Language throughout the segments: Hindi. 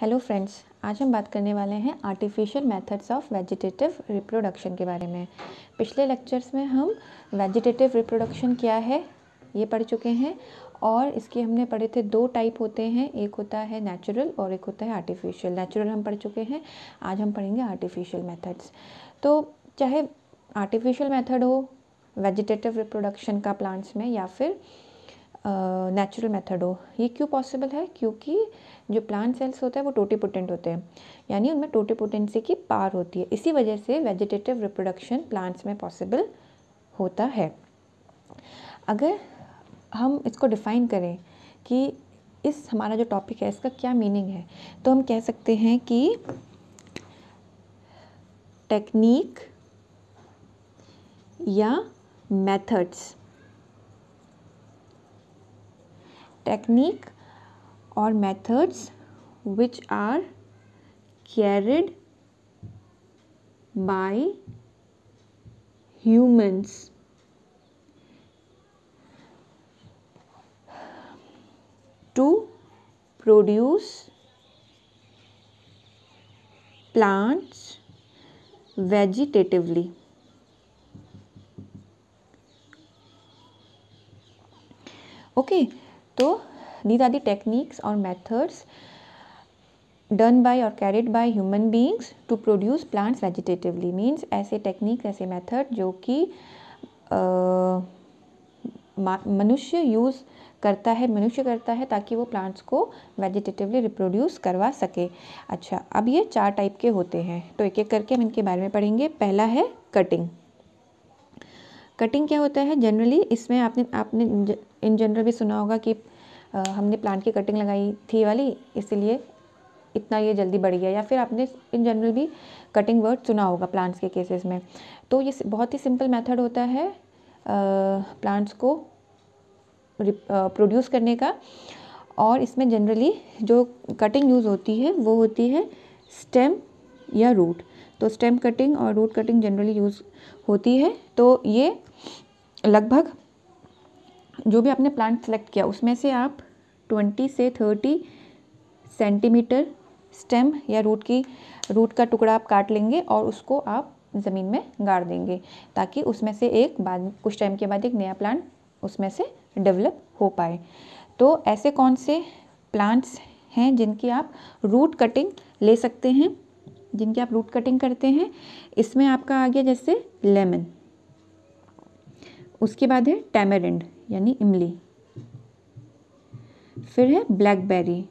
हेलो फ्रेंड्स आज हम बात करने वाले हैं artificial methods of vegetative reproduction के बारे में पिछले लेक्चर्स में हम वेजिटेटिव रिप्रोडक्शन क्या है ये पढ़ चुके हैं और इसके हमने पढ़े थे दो टाइप होते हैं एक होता है नेचुरल और एक होता है आर्टिफिशियल नेचुरल हम पढ़ चुके हैं आज हम पढ़ेंगे आर्टिफिशियल मैथड्स तो चाहे आर्टिफिशियल मैथड हो वेजिटेटिव रिप्रोडक्शन का प्लांट्स में या फिर नेचुरल मेथड हो ये क्यों पॉसिबल है क्योंकि जो प्लांट सेल्स होते हैं वो टोटीपोटेंट होते हैं यानी उनमें टोटीपोटेंसी की पार होती है इसी वजह से वेजिटेटिव रिप्रोडक्शन प्लांट्स में पॉसिबल होता है अगर हम इसको डिफ़ाइन करें कि इस हमारा जो टॉपिक है इसका क्या मीनिंग है तो हम कह सकते हैं कि टेक्निक या methods technique or methods which are carried by humans. to produce plants vegetatively. Okay, तो दीज आर दैक्निक्स और मैथड्स डन बाई और carried by human beings to produce plants vegetatively means ऐसे टेक्निक ऐसे मैथड जो कि मनुष्य यूज़ करता है मनुष्य करता है ताकि वो प्लांट्स को वेजिटेटिवली रिप्रोड्यूस करवा सके अच्छा अब ये चार टाइप के होते हैं तो एक एक करके हम इनके बारे में पढ़ेंगे पहला है कटिंग कटिंग क्या होता है जनरली इसमें आपने आपने इन जनरल भी सुना होगा कि हमने प्लांट की कटिंग लगाई थी वाली इसीलिए इतना ये जल्दी बढ़ गया या फिर आपने इन जनरल भी कटिंग वर्ड सुना होगा प्लांट्स के केसेस में तो ये बहुत ही सिंपल मेथड होता है प्लांट्स को प्रोड्यूस करने का और इसमें जनरली जो कटिंग यूज़ होती है वो होती है स्टेम या रूट तो स्टेम कटिंग और रूट कटिंग जनरली यूज़ होती है तो ये लगभग जो भी आपने प्लांट सेलेक्ट किया उसमें से आप ट्वेंटी से थर्टी सेंटीमीटर स्टेम या रूट की रूट का टुकड़ा आप काट लेंगे और उसको आप ज़मीन में गाड़ देंगे ताकि उसमें से एक बाद कुछ टाइम के बाद एक नया प्लांट उसमें से डेवलप हो पाए तो ऐसे कौन से प्लांट्स हैं जिनकी आप रूट कटिंग ले सकते हैं जिनकी आप रूट कटिंग करते हैं इसमें आपका आ गया जैसे लेमन उसके बाद है टैमरिंड यानी इमली फिर है ब्लैकबेरी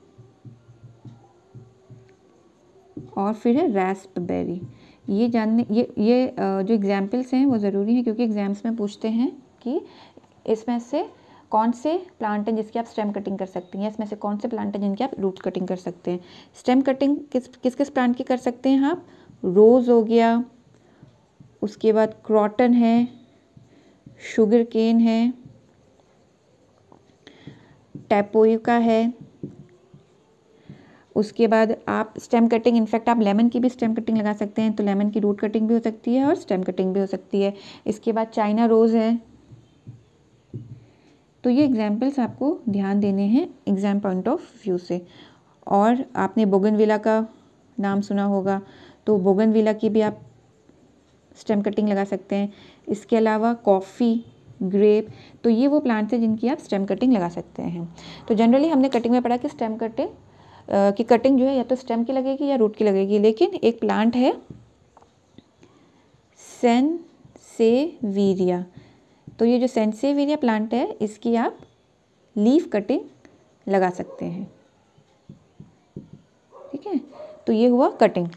और फिर है रेस्पबेरी ये जानने ये ये जो एग्ज़ाम्पल्स हैं वो ज़रूरी हैं क्योंकि एग्ज़ाम्स में पूछते हैं कि इसमें से कौन से प्लांट हैं जिसकी आप स्टेम कटिंग कर सकती हैं इसमें से कौन से प्लांट हैं जिनकी आप रूट कटिंग कर सकते हैं स्टेम कटिंग किस किस किस प्लांट की कर सकते हैं आप रोज़ हो गया उसके बाद क्रॉटन है शुगर केन है का है उसके बाद आप स्टेम कटिंग इनफैक्ट आप लेमन की भी स्टेम कटिंग लगा सकते हैं तो लेमन की रूट कटिंग भी हो सकती है और स्टेम कटिंग भी हो सकती है इसके बाद चाइना रोज़ है तो ये एग्जाम्पल्स आपको ध्यान देने हैं एग्ज़ाम पॉइंट ऑफ व्यू से और आपने बोगनविला का नाम सुना होगा तो बोगनविला की भी आप स्टेम कटिंग लगा सकते हैं इसके अलावा कॉफ़ी ग्रेप तो ये वो प्लांट्स हैं जिनकी आप स्टेम कटिंग लगा सकते हैं तो जनरली हमने कटिंग में पढ़ा कि स्टेम कटिंग की कटिंग जो है या तो स्टेम की लगेगी या रूट की लगेगी लेकिन एक प्लांट है सेंसेवीरिया तो ये जो सेंसेवीरिया प्लांट है इसकी आप लीफ कटिंग लगा सकते हैं ठीक है तो ये हुआ कटिंग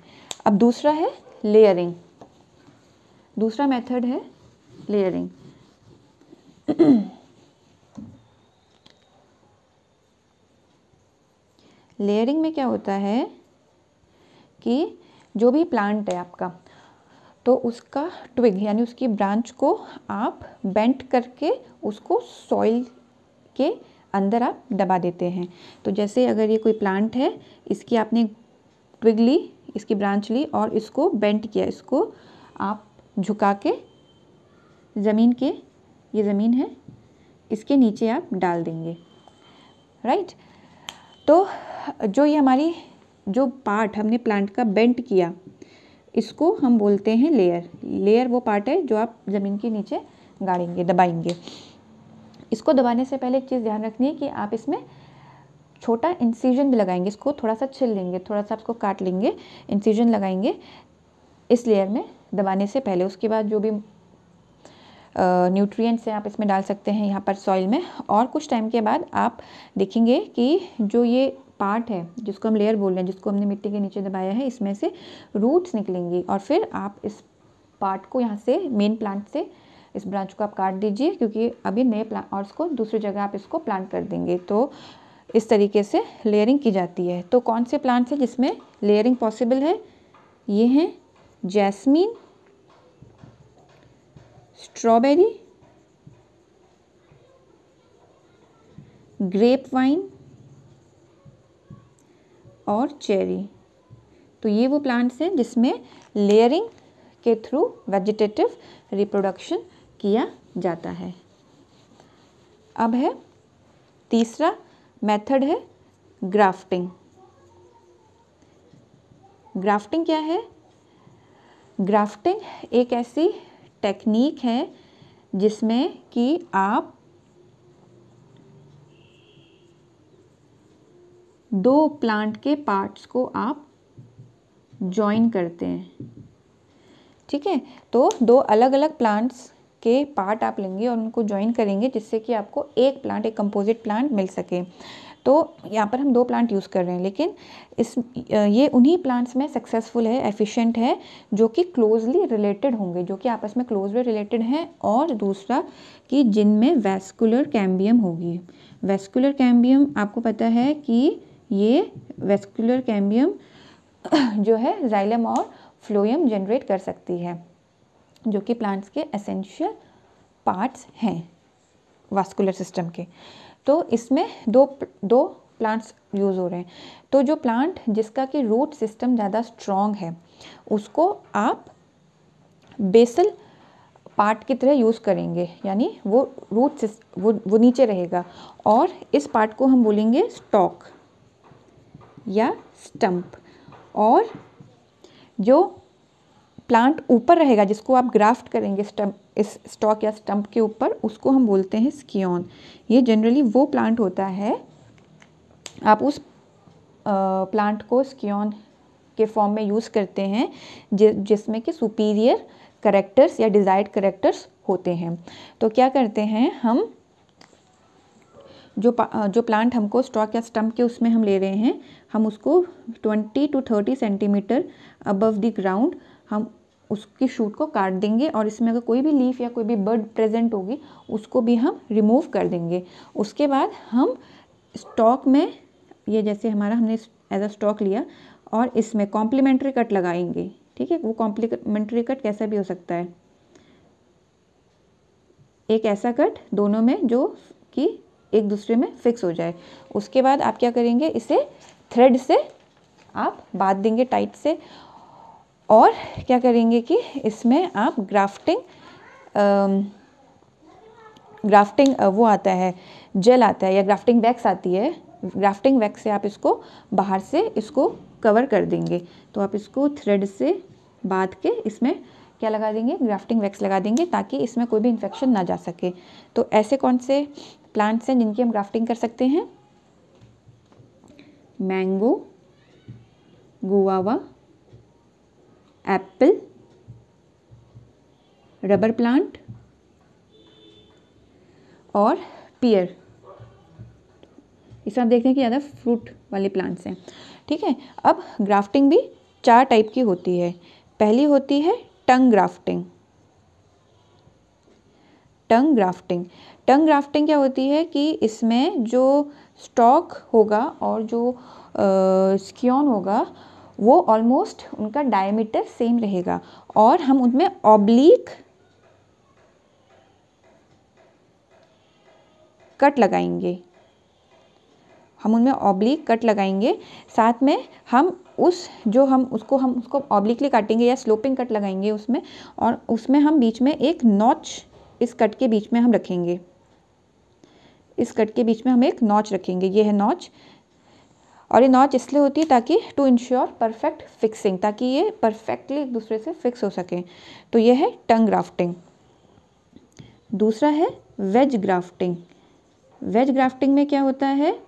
अब दूसरा है लेयरिंग दूसरा मेथड है लेयरिंग लेयरिंग में क्या होता है कि जो भी प्लांट है आपका तो उसका ट्विग यानी उसकी ब्रांच को आप बेंट करके उसको सॉइल के अंदर आप दबा देते हैं तो जैसे अगर ये कोई प्लांट है इसकी आपने ट्विग ली इसकी ब्रांच ली और इसको बेंट किया इसको आप झुका के ज़मीन के ये ज़मीन है इसके नीचे आप डाल देंगे राइट तो जो ये हमारी जो पार्ट हमने प्लांट का बेंट किया इसको हम बोलते हैं लेयर लेयर वो पार्ट है जो आप ज़मीन के नीचे गाड़ेंगे दबाएंगे इसको दबाने से पहले एक चीज़ ध्यान रखनी है कि आप इसमें छोटा इंसीजन भी लगाएंगे इसको थोड़ा सा छिल लेंगे थोड़ा सा इसको काट लेंगे इंसीजन लगाएंगे इस लेयर में दबाने से पहले उसके बाद जो भी न्यूट्रिएंट्स हैं आप इसमें डाल सकते हैं यहाँ पर सॉइल में और कुछ टाइम के बाद आप देखेंगे कि जो ये पार्ट है जिसको हम लेयर बोल रहे हैं जिसको हमने मिट्टी के नीचे दबाया है इसमें से रूट्स निकलेंगी और फिर आप इस पार्ट को यहाँ से मेन प्लांट से इस ब्रांच को आप काट दीजिए क्योंकि अभी नए प्लांट और इसको दूसरी जगह आप इसको प्लांट कर देंगे तो इस तरीके से लेयरिंग की जाती है तो कौन से प्लांट्स हैं जिसमें लेयरिंग पॉसिबल है ये हैं जैसमीन स्ट्रॉबेरी ग्रेप वाइन और चेरी तो ये वो प्लांट्स हैं जिसमें लेयरिंग के थ्रू वेजिटेटिव रिप्रोडक्शन किया जाता है अब है तीसरा मेथड है ग्राफ्टिंग ग्राफ्टिंग क्या है ग्राफ्टिंग एक ऐसी टेक्निक है जिसमें कि आप दो प्लांट के पार्ट्स को आप जॉइन करते हैं ठीक है तो दो अलग अलग प्लांट्स के पार्ट आप लेंगे और उनको ज्वाइन करेंगे जिससे कि आपको एक प्लांट एक कंपोजिट प्लांट मिल सके तो यहाँ पर हम दो प्लांट यूज़ कर रहे हैं लेकिन इस ये उन्हीं प्लांट्स में सक्सेसफुल है एफिशिएंट है जो कि क्लोजली रिलेटेड होंगे जो कि आपस में क्लोजली रिलेटेड हैं और दूसरा कि जिनमें वेस्कुलर कैम्बियम होगी वेस्कुलर कैम्बियम आपको पता है कि ये वेस्कुलर कैम्बियम जो है जाइलम और फ्लोयम जनरेट कर सकती है जो कि प्लांट्स के एसेंशियल पार्ट्स हैं वास्कुलर सिस्टम के तो इसमें दो दो प्लांट्स यूज़ हो रहे हैं तो जो प्लांट जिसका कि रूट सिस्टम ज़्यादा स्ट्रॉन्ग है उसको आप बेसल पार्ट की तरह यूज़ करेंगे यानी वो रूट वो वो नीचे रहेगा और इस पार्ट को हम बोलेंगे स्टॉक या स्टम्प और जो प्लांट ऊपर रहेगा जिसको आप ग्राफ्ट करेंगे स्टम्प इस स्टॉक या स्टम्प के ऊपर उसको हम बोलते हैं स्कीन ये जनरली वो प्लांट होता है आप उस प्लांट को स्कीन के फॉर्म में यूज़ करते हैं जि जिसमें कि सुपीरियर करेक्टर्स या डिज़ायर्ड करेक्टर्स होते हैं तो क्या करते हैं हम जो जो प्लांट हमको स्टॉक या स्टम्प के उसमें हम ले रहे हैं हम उसको 20 to 30 centimetre above the ground हम उसकी शूट को काट देंगे और इसमें अगर कोई भी लीफ या कोई भी बर्ड प्रेजेंट होगी उसको भी हम रिमूव कर देंगे उसके बाद हम स्टॉक में ये जैसे हमारा हमने एज अ स्टॉक लिया और इसमें कॉम्प्लीमेंट्री कट लगाएंगे ठीक है वो कॉम्प्लीमेंट्री कट कैसा भी हो सकता है एक ऐसा कट दोनों में जो कि एक दूसरे में फिक्स हो जाए उसके बाद आप क्या करेंगे इसे थ्रेड से आप बांध देंगे टाइट से और क्या करेंगे कि इसमें आप ग्राफ्टिंग ग्राफ्टिंग वो आता है जेल आता है या ग्राफ्टिंग वैक्स आती है ग्राफ्टिंग वैक्स से आप इसको बाहर से इसको कवर कर देंगे तो आप इसको थ्रेड से बांध के इसमें क्या लगा देंगे ग्राफ्टिंग वैक्स लगा देंगे ताकि इसमें कोई भी इन्फेक्शन ना जा सके तो ऐसे कौन से प्लांट्स हैं जिनकी हम ग्राफ्टिंग कर सकते हैं mango guava apple rubber plant और पियर इसे आप देखते हैं कि ज़्यादा फ्रूट वाले प्लांट्स हैं ठीक है अब ग्राफ्टिंग भी चार टाइप की होती है पहली होती है tongue grafting tongue grafting tongue grafting क्या होती है कि इसमें जो स्टॉक होगा और जो स्क्योन होगा वो ऑलमोस्ट उनका डायमीटर सेम रहेगा और हम उनमें ऑब्लिक कट लगाएंगे हम उनमें ऑब्लिक कट लगाएंगे साथ में हम उस जो हम उसको हम उसको ऑब्लिकली काटेंगे या स्लोपिंग कट लगाएंगे उसमें और उसमें हम बीच में एक नॉच इस कट के बीच में हम रखेंगे इस कट के बीच में हम एक नॉच रखेंगे ये है नॉच और ये नॉच इसलिए होती है ताकि टू इंश्योर परफेक्ट फिक्सिंग ताकि ये परफेक्टली एक दूसरे से फिक्स हो सकें तो ये है टंग ग्राफ्टिंग दूसरा है वेज ग्राफ्टिंग वेज ग्राफ्टिंग में क्या होता है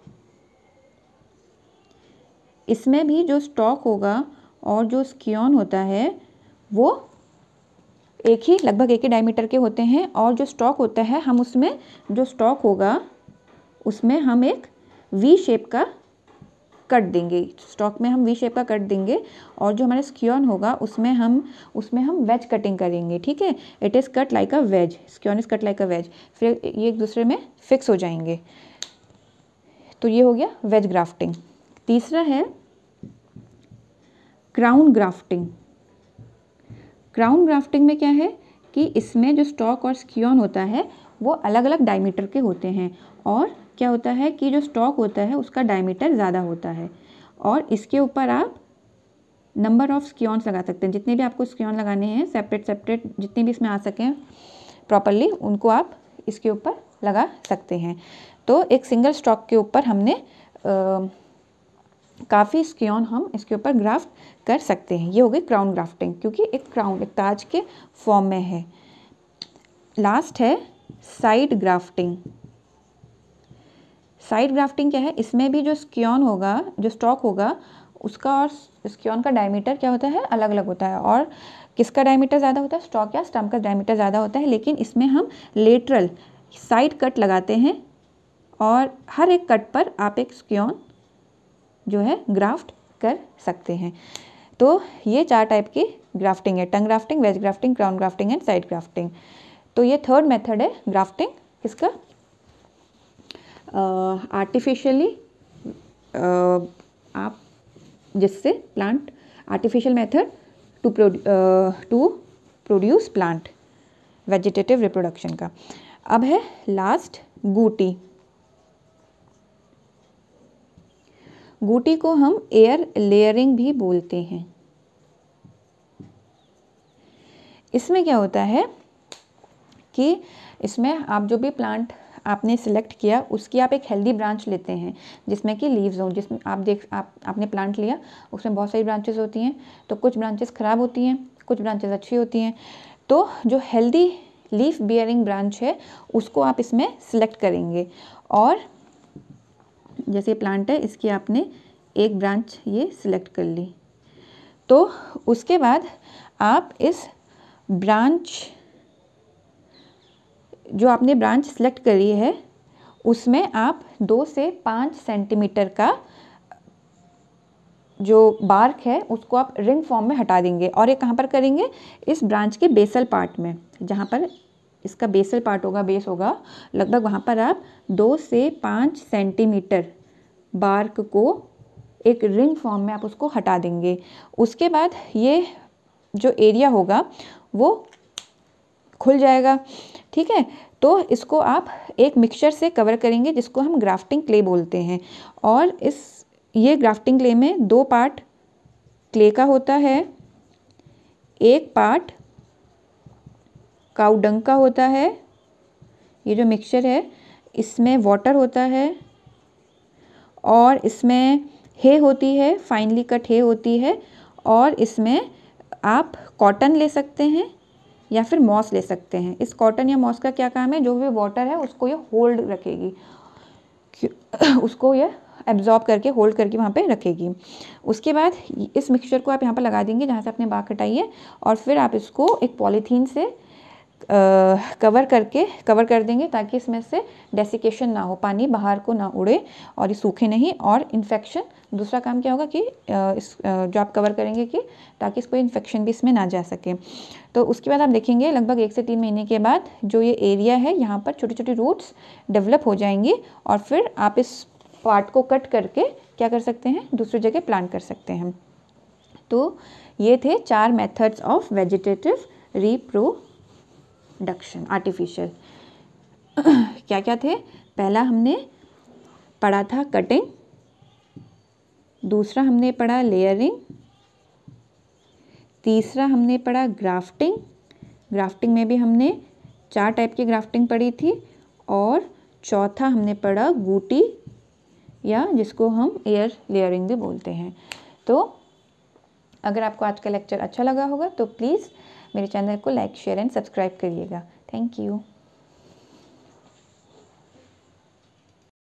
इसमें भी जो स्टॉक होगा और जो स्कीन होता है वो एक ही लगभग एक ही डायमीटर के होते हैं और जो स्टॉक होता है हम उसमें जो स्टॉक होगा उसमें हम एक वी शेप का कट देंगे स्टॉक में हम वी शेप का कट देंगे और जो हमारा स्क्योन होगा उसमें हम उसमें हम वेज कटिंग करेंगे ठीक है it is cut like a wedge scion is cut like a wedge फिर ये एक दूसरे में फिक्स हो जाएंगे तो ये हो गया वेज ग्राफ्टिंग तीसरा है क्राउन ग्राफ्टिंग क्राउन ग्राफ्टिंग में क्या है कि इसमें जो स्टॉक और स्क्योन होता है वो अलग अलग डायमीटर के होते हैं और क्या होता है कि जो स्टॉक होता है उसका डायमीटर ज़्यादा होता है और इसके ऊपर आप नंबर ऑफ स्क्योन्स लगा सकते हैं जितने भी आपको स्क्योन लगाने हैं सेपरेट सेपरेट जितने भी इसमें आ सकें प्रॉपरली उनको आप इसके ऊपर लगा सकते हैं तो एक सिंगल स्टॉक के ऊपर हमने काफ़ी स्क्योन हम इसके ऊपर ग्राफ्ट कर सकते हैं ये हो गई क्राउन ग्राफ्टिंग क्योंकि एक क्राउन एक ताज के फॉर्म में है लास्ट है साइड ग्राफ्टिंग साइड ग्राफ्टिंग क्या है इसमें भी जो स्क्योन होगा जो स्टॉक होगा उसका और स्क्योन का डायमीटर क्या होता है अलग अलग होता है और किसका डायमीटर ज़्यादा होता है स्टॉक या स्टम्प का डायमीटर ज़्यादा होता है लेकिन इसमें हम लेटरल साइड कट लगाते हैं और हर एक कट पर आप एक स्क्योन जो है ग्राफ्ट कर सकते हैं तो ये चार टाइप की ग्राफ्टिंग है tongue grafting wedge grafting crown grafting and side grafting तो ये थर्ड मेथड है ग्राफ्टिंग किसका आर्टिफिशियली uh, uh, आप जिससे plant artificial method to to produce plant vegetative reproduction का अब है लास्ट गूटी गूटी को हम एयर लेयरिंग भी बोलते हैं इसमें क्या होता है कि इसमें आप जो भी प्लांट आपने सेलेक्ट किया उसकी आप एक हेल्दी ब्रांच लेते हैं जिसमें कि लीव्स हों जिसमें आप देख आप आपने प्लांट लिया उसमें बहुत सारी ब्रांचेस होती हैं तो कुछ ब्रांचेस ख़राब होती हैं कुछ ब्रांचेस अच्छी होती हैं तो जो हेल्दी लीफ बियरिंग ब्रांच है उसको आप इसमें सेलेक्ट करेंगे और जैसे प्लांट है इसकी आपने एक ब्रांच ये सिलेक्ट कर ली तो उसके बाद आप इस ब्रांच जो आपने ब्रांच सेलेक्ट करी है उसमें आप दो से पाँच सेंटीमीटर का जो बार्क है उसको आप रिंग फॉर्म में हटा देंगे और ये कहाँ पर करेंगे इस ब्रांच के बेसल पार्ट में जहाँ पर इसका बेसल पार्ट होगा बेस होगा लगभग वहाँ पर आप दो से पाँच सेंटीमीटर बार्क को एक रिंग फॉर्म में आप उसको हटा देंगे उसके बाद ये जो एरिया होगा वो खुल जाएगा ठीक है तो इसको आप एक मिक्सचर से कवर करेंगे जिसको हम ग्राफ्टिंग क्ले बोलते हैं और इस ये ग्राफ्टिंग क्ले में दो पार्ट क्ले का होता है एक पार्ट काउडंग का होता है ये जो मिक्सचर है इसमें वाटर होता है और इसमें हे होती है फाइनली कट हे होती है और इसमें आप कॉटन ले सकते हैं या फिर मॉस ले सकते हैं इस कॉटन या मॉस का क्या काम है जो भी वाटर है उसको ये होल्ड रखेगी उसको ये एब्जॉर्ब करके होल्ड करके वहाँ पे रखेगी उसके बाद इस मिक्सचर को आप यहाँ पर लगा देंगे जहाँ से आपने बाग कटाई है और फिर आप इसको एक पॉलीथीन से कवर करके कवर कर देंगे ताकि इसमें से डेसिकेशन ना हो पानी बाहर को ना उड़े और ये सूखे नहीं और इन्फेक्शन दूसरा काम क्या होगा कि इस जो आप कवर करेंगे कि ताकि कोई इन्फेक्शन भी इसमें ना जा सके तो उसके बाद आप देखेंगे लगभग एक से तीन महीने के बाद जो ये एरिया है यहाँ पर छोटी छोटी रूट्स डेवलप हो जाएंगी और फिर आप इस पार्ट को कट करके क्या कर सकते हैं दूसरी जगह प्लान कर सकते हैं तो ये थे चार methods of vegetative reproduction artificial क्या क्या थे पहला हमने पढ़ा था कटिंग दूसरा हमने पढ़ा लेयरिंग तीसरा हमने पढ़ा ग्राफ्टिंग ग्राफ्टिंग में भी हमने चार टाइप की ग्राफ्टिंग पढ़ी थी और चौथा हमने पढ़ा गूटी या जिसको हम एयर लेयरिंग भी बोलते हैं तो अगर आपको आज का लेक्चर अच्छा लगा होगा तो प्लीज़ मेरे चैनल को लाइक शेयर एंड सब्सक्राइब करिएगा थैंक यू